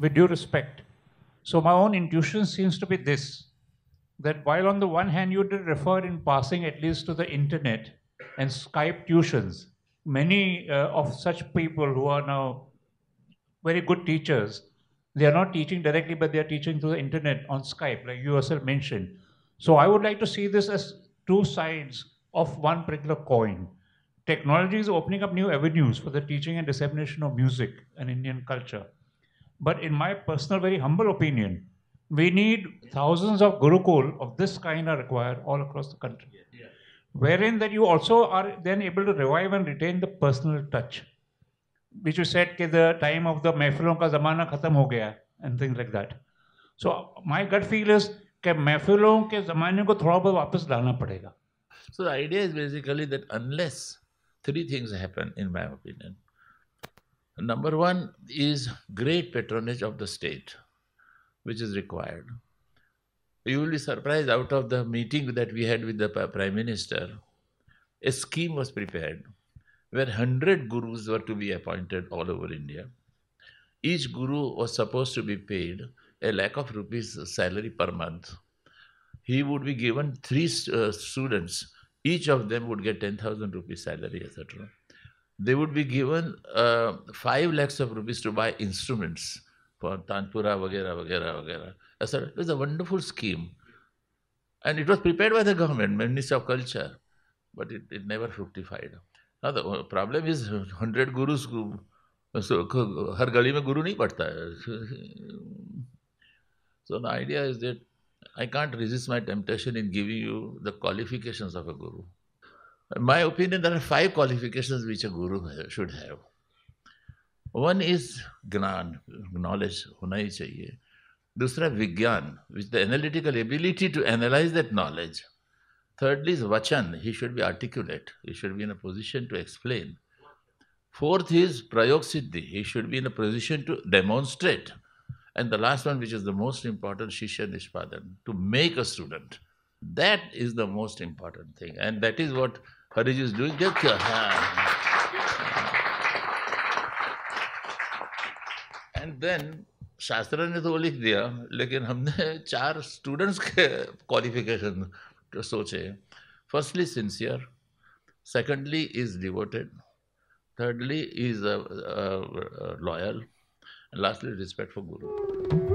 with due respect. So my own intuition seems to be this, that while on the one hand you did refer in passing at least to the internet and Skype tuitions, many uh, of such people who are now very good teachers, they are not teaching directly, but they are teaching through the internet on Skype, like you yourself mentioned. So I would like to see this as two sides of one particular coin. Technology is opening up new avenues for the teaching and dissemination of music and Indian culture. But in my personal, very humble opinion, we need thousands of gurukul of this kind are required all across the country. Yeah. Wherein that you also are then able to revive and retain the personal touch. Which you said that the time of the mehfilon ka zamana khatam ho gaya and things like that. So my gut feel is that महफिलों ke ज़माने ko थोड़ा बहुत वापस लाना padega. So the idea is basically that unless three things happen, in my opinion. Number one is great patronage of the state, which is required. You will be surprised out of the meeting that we had with the Prime Minister, a scheme was prepared where 100 gurus were to be appointed all over India. Each guru was supposed to be paid a lakh of rupees salary per month. He would be given three uh, students, each of them would get 10,000 rupees salary, etc they would be given uh, 5 lakhs of rupees to buy instruments for Tanpura, Vagera, Vagera, Vagera. I said, it was a wonderful scheme. And it was prepared by the government, Ministry of Culture, but it, it never fructified. Now the uh, problem is 100 gurus, so, हर गली में गुरु नहीं पड़ता So the idea is that I can't resist my temptation in giving you the qualifications of a guru my opinion, there are five qualifications which a guru should have. One is gnan, knowledge होना ही चाहिए vigyan, which the analytical ability to analyze that knowledge. Knowledge thirdly is vachan he should be articulate he should be in a position to explain fourth is prayog siddhi he should be in a position to demonstrate and the last one which is the most important shishya nishpadan to make a student that is the most important thing and that is what Harij is doing Jatya. And then शास्त्र ने तो वो लिख दिया लेकिन हमने चार students के क्वालिफिकेशन सोचे firstly sincere secondly is devoted thirdly is uh, uh, loyal and lastly respect for guru